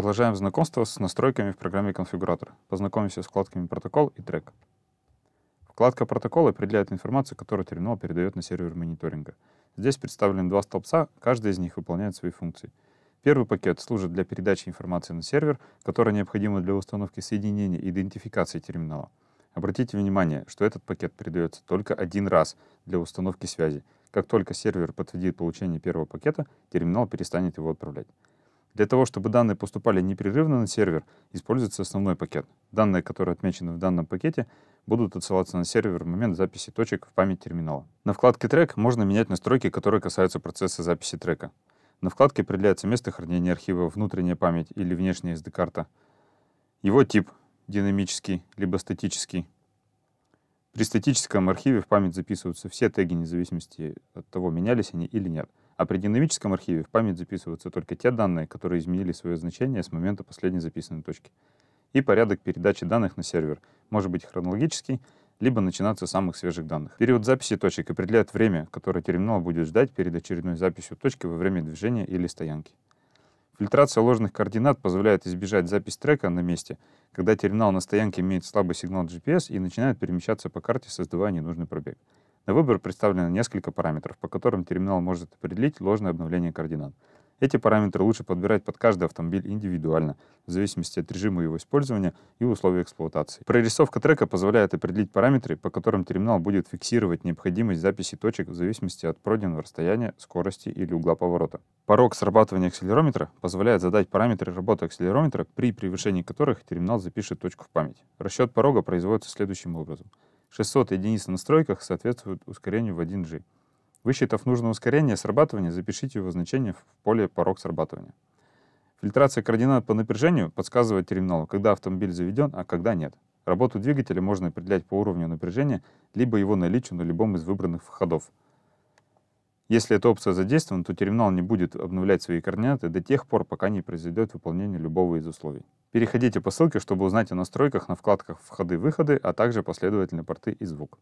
Продолжаем знакомство с настройками в программе Конфигуратор, Познакомимся с вкладками «Протокол» и «Трек». Вкладка «Протокол» определяет информацию, которую терминал передает на сервер мониторинга. Здесь представлены два столбца, каждый из них выполняет свои функции. Первый пакет служит для передачи информации на сервер, которая необходима для установки соединения и идентификации терминала. Обратите внимание, что этот пакет передается только один раз для установки связи. Как только сервер подтвердит получение первого пакета, терминал перестанет его отправлять. Для того, чтобы данные поступали непрерывно на сервер, используется основной пакет. Данные, которые отмечены в данном пакете, будут отсылаться на сервер в момент записи точек в память терминала. На вкладке «Трек» можно менять настройки, которые касаются процесса записи трека. На вкладке определяется место хранения архива, внутренняя память или внешняя SD-карта, его тип — динамический либо статический. При статическом архиве в память записываются все теги, независимости от того, менялись они или нет — а при динамическом архиве в память записываются только те данные, которые изменили свое значение с момента последней записанной точки. И порядок передачи данных на сервер может быть хронологический, либо начинаться с самых свежих данных. Период записи точек определяет время, которое терминал будет ждать перед очередной записью точки во время движения или стоянки. Фильтрация ложных координат позволяет избежать запись трека на месте, когда терминал на стоянке имеет слабый сигнал GPS и начинает перемещаться по карте, создавая ненужный пробег. На выбор представлено несколько параметров, по которым терминал может определить ложное обновление координат. Эти параметры лучше подбирать под каждый автомобиль индивидуально, в зависимости от режима его использования и условий эксплуатации. Прорисовка трека позволяет определить параметры, по которым терминал будет фиксировать необходимость записи точек в зависимости от пройденного расстояния, скорости или угла поворота. Порог срабатывания акселерометра позволяет задать параметры работы акселерометра, при превышении которых терминал запишет точку в память. Расчет порога производится следующим образом — 600 единиц на настройках соответствует ускорению в 1G. Высчитав нужное ускорение срабатывания, запишите его значение в поле «Порог срабатывания». Фильтрация координат по напряжению подсказывает терминалу, когда автомобиль заведен, а когда нет. Работу двигателя можно определять по уровню напряжения, либо его наличию на любом из выбранных входов – если эта опция задействована, то терминал не будет обновлять свои координаты до тех пор, пока не произойдет выполнение любого из условий. Переходите по ссылке, чтобы узнать о настройках на вкладках «Входы-выходы», а также последовательные порты и звук.